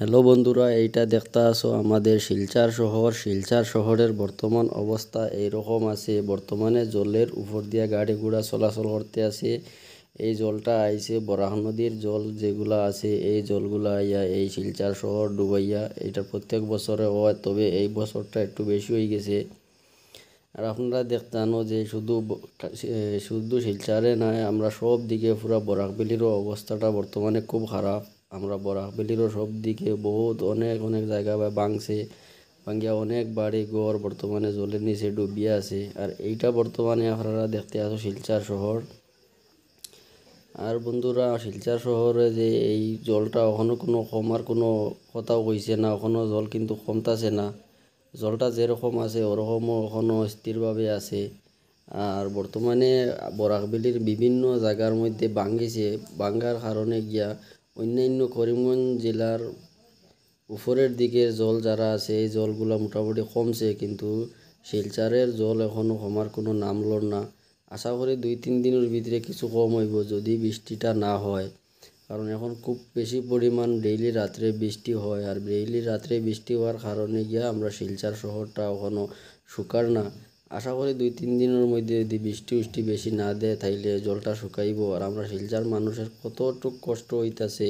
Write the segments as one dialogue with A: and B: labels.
A: hello বন্ধুরা এইটা দেখতে আসো আমাদের শিলচার শহর শিলচার শহরের বর্তমান অবস্থা এইরকম আছে বর্তমানে জলের উপর দিয়ে গাড়ি ঘোড়া চলাচল করতে আছে এই জলটা আইছে বরাহ নদীর জল যেগুলা আছে এই জলগুলা আইয়া এই শিলচার শহর ডুবাইয়া এটা প্রত্যেক বছরে হয় তবে এই বছরটা একটু বেশি হয়ে গেছে আর আপনারা দেখতানো যে শুধু শুধু শিলচারে নয় আমরা সব দিকে পুরা বরাকবিলিরও অবস্থাটা বর্তমানে খুব খারাপ আমরা বরাহবেলিরও সব দিকে বহুত অনেক অনেক জায়গা বা বাংছে ভাঙ্গিয়া অনেক বাড়ি ঘর বর্তমানে জলের নিচে ডুবিয়ে আছে আর এইটা বর্তমানে আপনারা দেখতে আছো শিলচার শহর আর বন্ধুরা শিলচার শহরে যে এই জলটা এখনও কোনো কমার কোনো কথাও কইছে না এখনও জল কিন্তু কমতাছে না জলটা যেরকম আছে ওরকমও এখনও স্থিরভাবে আছে আর বর্তমানে বরাকবেলির বিভিন্ন জায়গার মধ্যে ভাঙ্গিছে ভাঙ্গার কারণে গিয়া অন্যান্য করিমগঞ্জ জেলার উপরের দিকে জল যারা আছে এই জলগুলো মোটামুটি কমছে কিন্তু শিলচারের জল এখনও কমার কোনো নাম লড় না আশা করি দুই তিন দিনের ভিতরে কিছু কম হইব যদি বৃষ্টিটা না হয় কারণ এখন খুব বেশি পরিমাণ ডেইলি রাত্রে বৃষ্টি হয় আর ডেইলি রাত্রে বৃষ্টি হওয়ার কারণে গিয়ে আমরা শিলচার শহরটা এখনও শুকার না আশা করি দুই তিন দিনের মধ্যে যদি বৃষ্টি উষ্টি বেশি না দেয় তাইলে জলটা শুকাইব আর আমরা শিলচার মানুষের কতটুক কষ্ট হইতাছে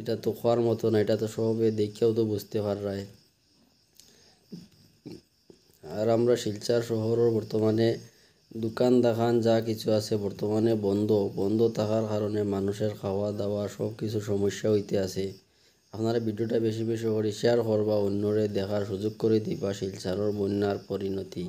A: এটা তো খোয়ার মতো না এটা তো সবে দেখেও তো বুঝতে পারায় আর আমরা শিলচার শহরের বর্তমানে দোকান দাখান যা কিছু আছে বর্তমানে বন্ধ বন্ধ থাকার কারণে মানুষের খাওয়া দাওয়া সব কিছু সমস্যা হইতে আছে আপনারা ভিডিওটা বেশি বেশি করে শেয়ার করবা অন্যরে দেখার সুযোগ করে দিবা শিলচারের বন্যার পরিণতি